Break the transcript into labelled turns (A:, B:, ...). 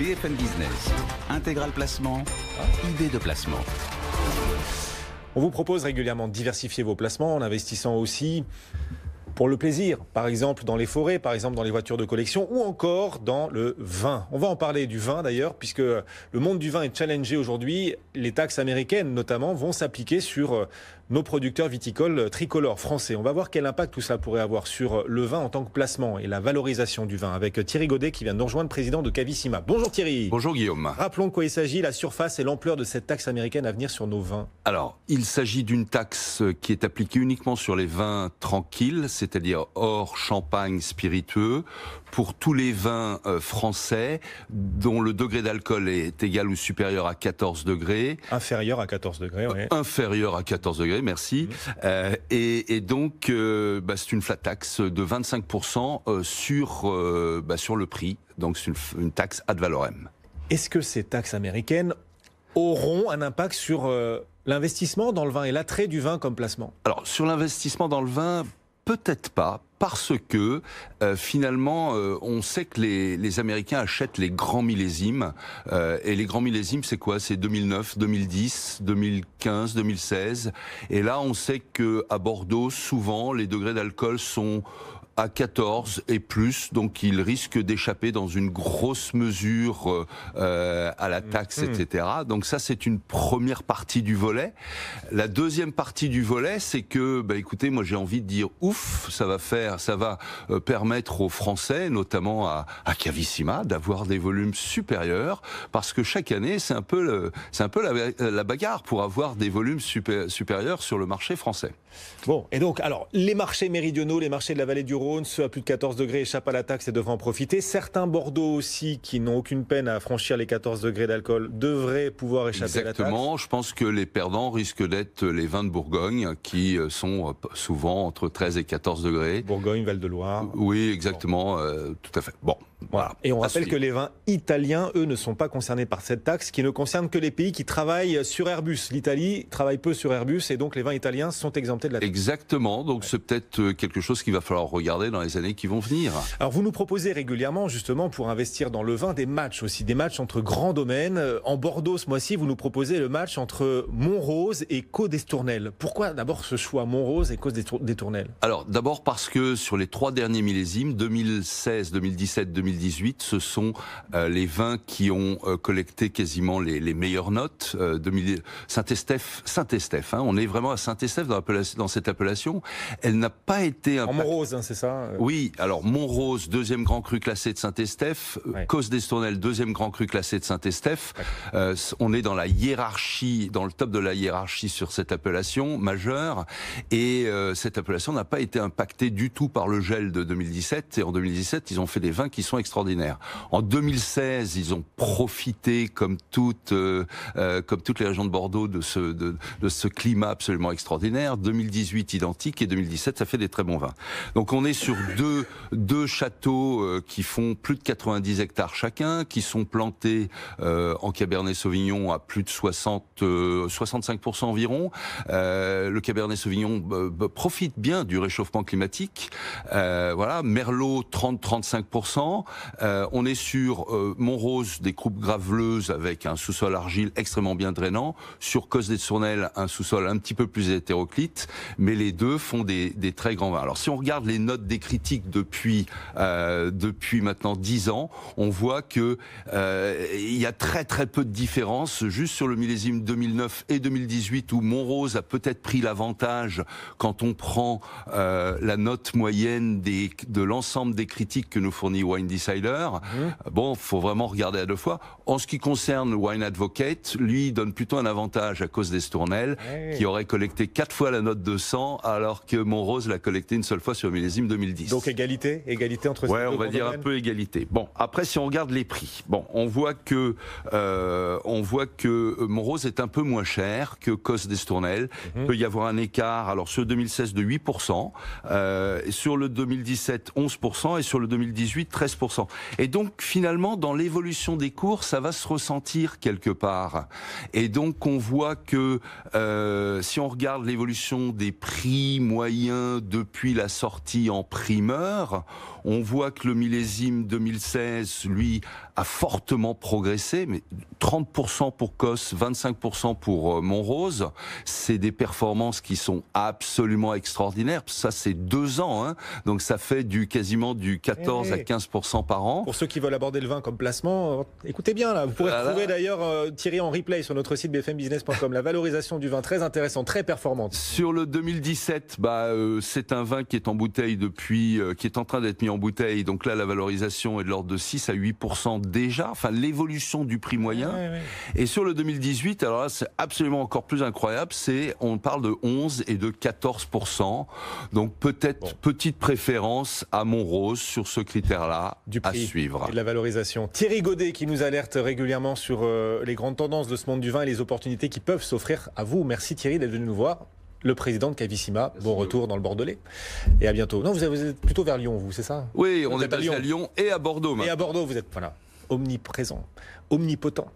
A: BFM Business, intégral placement, idée de placement. On vous propose régulièrement de diversifier vos placements en investissant aussi pour le plaisir, par exemple dans les forêts, par exemple dans les voitures de collection ou encore dans le vin. On va en parler du vin d'ailleurs, puisque le monde du vin est challengé aujourd'hui. Les taxes américaines notamment vont s'appliquer sur euh, nos producteurs viticoles tricolores français. On va voir quel impact tout ça pourrait avoir sur le vin en tant que placement et la valorisation du vin avec Thierry Godet qui vient de nous rejoindre, président de
B: Cavissima. Bonjour Thierry. Bonjour Guillaume.
A: Rappelons de quoi il s'agit, la surface et l'ampleur de cette taxe américaine à venir sur nos vins.
B: Alors, il s'agit d'une taxe qui est appliquée uniquement sur les vins tranquilles, c'est-à-dire hors champagne spiritueux, pour tous les vins euh, français dont le degré d'alcool est égal ou supérieur à 14 degrés. Inférieur à 14 degrés, oui. Inférieur à 14 degrés merci. Mm-hmm. Euh, et, donc, euh, bah, c'est une flat tax de 25% euh, sur, bah, sur le prix. Donc, c'est une, une, taxe ad valorem.
A: Est-ce que ces taxes américaines auront un impact sur l'investissement dans le vin et l'attrait du vin comme placement
B: Alors, sur l'investissement dans le vin, peut-être pas parce que euh, finalement, euh, on sait que les, Américains achètent les grands millésimes. Euh, et les grands millésimes, c'est quoi C'est 2009, 2010, 2015, 2016. Et là, on sait que à Bordeaux, souvent, les degrés d'alcool sont à 14 et plus, donc il risque d'échapper dans une grosse mesure euh, euh, à la mm. taxe, mm. etc. Donc ça, c'est une première partie du volet. La deuxième partie du volet, c'est que, bah, écoutez, moi j'ai envie de dire ouf, ça va faire, ça va euh, permettre aux Français, notamment à, à Cavissima, d'avoir des volumes supérieurs, parce que chaque année, c'est un peu, c'est un peu la, bagarre pour avoir des volumes supérieurs sur le marché français. Bon, et donc, alors, les marchés méridionaux,
A: les marchés de la vallée du Rhône, ceux à plus de 14 degrés échappent à la taxe et devraient en profiter. Certains Bordeaux aussi, qui n'ont aucune peine à franchir les 14 degrés d'alcool, devraient pouvoir échapper à la taxe.
B: Exactement, je pense que les perdants risquent d'être les vins de Bourgogne, qui euh, sont euh, souvent entre 13 et 14 degrés. Bourgogne, Val-de-Loire. Oui, exactement, euh, tout à fait. Bon, et on rappelle que les vins
A: italiens, eux, ne sont pas concernés par cette taxe qui ne concerne que les pays qui travaillent sur Airbus. L'Italie travaille peu sur Airbus et donc les vins italiens sont exemptés de la
B: taxe. Exactement. Donc c'est peut-être euh, quelque chose qu'il va falloir regarder dans les années qui vont venir. Alors vous nous proposez régulièrement, justement, pour investir dans le vin,
A: des matchs aussi, des matchs entre grands domaines. Euh, en Bordeaux, ce mois-ci, vous nous proposez le match entre Montrose et Côte d'Estournelle. Pourquoi d'abord ce choix Montrose et Côte tournelles
B: Alors d'abord parce que sur les trois derniers millésimes, 2016, 2017, 2018, 2018, ce sont euh, les vins qui ont euh, collecté quasiment les, meilleures notes. Euh, Saint-Estèphe, Saint-Estèphe, hein, on est vraiment à Saint-Estèphe dans, cette appellation. Elle n'a pas été... Montrose, hein, c'est ça Oui, alors Montrose, deuxième grand cru classé de Saint-Estèphe, Cause d'Estournel, deuxième grand cru classé de Saint-Estèphe. on est dans la hiérarchie, dans le top de la hiérarchie sur cette appellation majeure. Et cette appellation n'a pas été impactée du tout par le gel de 2017. Et en 2017, ils ont fait des vins qui sont extraordinaire. En 2016, ils ont profité, comme toutes, euh, euh, comme toutes les régions de Bordeaux, de ce, de, de ce climat absolument extraordinaire. 2018 identique et 2017, ça fait des très bons vins. Donc on est sur deux, deux châteaux euh, qui font plus de 90 hectares chacun, qui sont plantés en Cabernet Sauvignon à plus de 60, 65% environ. Euh, le Cabernet Sauvignon bah, profite bien du réchauffement climatique. voilà, Merlot 30-35%, euh, on est sur euh, Montrose, des croupes graveleuses avec un sous-sol argile extrêmement bien drainant, sur Cos des un sous-sol un petit peu plus hétéroclite, mais les deux font des, très grands vins. Alors si on regarde les notes des critiques depuis, euh, depuis maintenant 10 ans, on voit que il y a très très peu de différence juste sur le millésime 2009 et 2018 où Montrose a peut-être pris l'avantage quand on prend la note moyenne de l'ensemble des critiques que nous fournit Wine Insider. Mhm. Bon, faut vraiment regarder à deux fois. En ce qui concerne Wine Advocate, lui donne plutôt un avantage à cause des tournelles, qui aurait collecté quatre fois la note de 100, alors que Monrose l'a collecté une seule fois sur le millésime 2010. Donc
A: égalité, égalité entre. Ouais, on va dire
B: un peu égalité. Bon, après si on regarde les prix, bon, on voit que euh, on voit que Monrose est un peu moins cher que Cos des Il mhm. peut y avoir un écart. Alors sur 2016 de 8%, euh, sur le 2017 11% et sur le 2018 13%. Et donc finalement, dans l'évolution des cours, ça va se ressentir quelque part. Et donc on voit que euh, si on regarde l'évolution des prix moyens depuis la sortie en primeur, on voit que le millésime 2016, lui, a fortement progressé, mais 30% pour COS, 25% pour euh, Montrose, c'est des performances qui sont absolument extraordinaires. Ça, c'est deux ans, hein. donc ça fait du quasiment du 14 eh à 15% par an.
A: Pour ceux qui veulent aborder le vin comme placement, euh, écoutez bien là. Vous pourrez trouver d'ailleurs euh, Thierry en replay sur notre site bfmbusiness.com. la valorisation du vin très intéressante, très performante.
B: Sur le 2017, bah, euh, c'est un vin qui est en bouteille depuis, euh, qui est en train d'être mis en bouteille. Donc là, la valorisation est de l'ordre de 6 à 8% déjà. Enfin, l'évolution du prix moyen. Et sur le 2018, alors là, c'est absolument encore plus incroyable. C'est, on parle de 11 et de 14%. Donc peut-être petite préférence à Montrose sur ce critère-là du prix et
A: de la valorisation. Thierry Godet qui nous alerte régulièrement sur euh, les grandes tendances de ce monde du vin et les opportunités qui peuvent s'offrir à vous. Merci Thierry d'être venu nous voir. Le président de Cavissima, bon retour dans le Bordelais. Et à bientôt. Non, vous êtes plutôt vers Lyon, vous, c'est ça
B: Oui, on est à Lyon. Lyon. et à Bordeaux. Maintenant. Et à Bordeaux, vous êtes, voilà,
A: omniprésent, omnipotent.